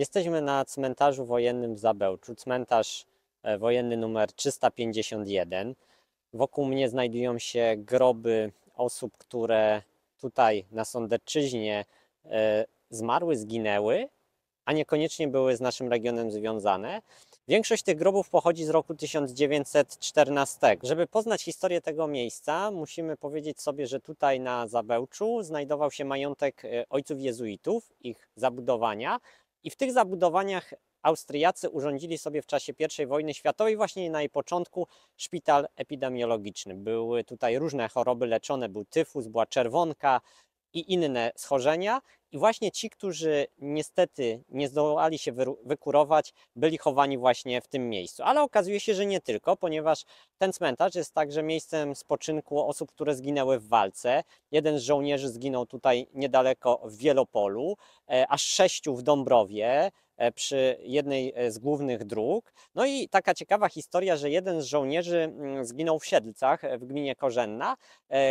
Jesteśmy na cmentarzu wojennym w Zabełczu, cmentarz e, wojenny numer 351. Wokół mnie znajdują się groby osób, które tutaj na Sądecczyźnie e, zmarły, zginęły, a niekoniecznie były z naszym regionem związane. Większość tych grobów pochodzi z roku 1914. Żeby poznać historię tego miejsca, musimy powiedzieć sobie, że tutaj na Zabełczu znajdował się majątek e, ojców jezuitów, ich zabudowania, i w tych zabudowaniach Austriacy urządzili sobie w czasie I wojny światowej, właśnie na jej początku, szpital epidemiologiczny. Były tutaj różne choroby leczone, był tyfus, była czerwonka, i inne schorzenia. I właśnie ci, którzy niestety nie zdołali się wykurować, byli chowani właśnie w tym miejscu. Ale okazuje się, że nie tylko, ponieważ ten cmentarz jest także miejscem spoczynku osób, które zginęły w walce. Jeden z żołnierzy zginął tutaj niedaleko w Wielopolu, e, aż sześciu w Dąbrowie, E, przy jednej e, z głównych dróg. No i taka ciekawa historia, że jeden z żołnierzy mm, zginął w Siedlcach e, w gminie Korzenna,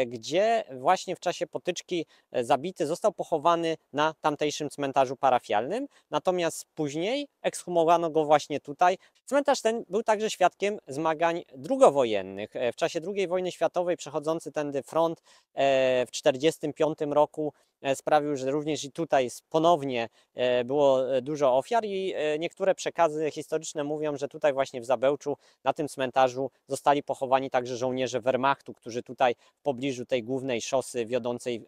gdzie właśnie w czasie potyczki zabity został pochowany na tamtejszym cmentarzu parafialnym, natomiast później ekshumowano go właśnie tutaj. Cmentarz ten był także świadkiem zmagań drugowojennych. W czasie II wojny światowej przechodzący tędy front w 1945 roku E, sprawił, że również i tutaj ponownie e, było e, dużo ofiar i niektóre przekazy historyczne mówią, że tutaj właśnie w Zabełczu na tym cmentarzu zostali pochowani także żołnierze Wehrmachtu, którzy tutaj w pobliżu tej głównej szosy wiodącej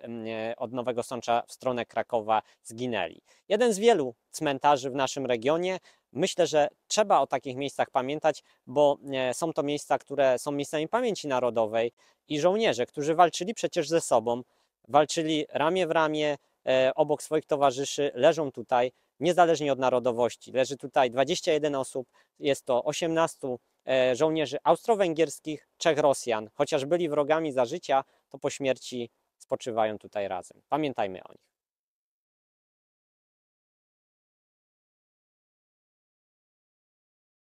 od Nowego Sącza w stronę Krakowa zginęli. Jeden z wielu cmentarzy w naszym regionie. Myślę, że trzeba o takich miejscach pamiętać, bo są to miejsca, które są miejscami pamięci narodowej i żołnierze, którzy walczyli przecież ze sobą, walczyli ramię w ramię e, obok swoich towarzyszy, leżą tutaj, niezależnie od narodowości. Leży tutaj 21 osób, jest to 18 e, żołnierzy austro-węgierskich, Czech Rosjan. Chociaż byli wrogami za życia, to po śmierci spoczywają tutaj razem. Pamiętajmy o nich.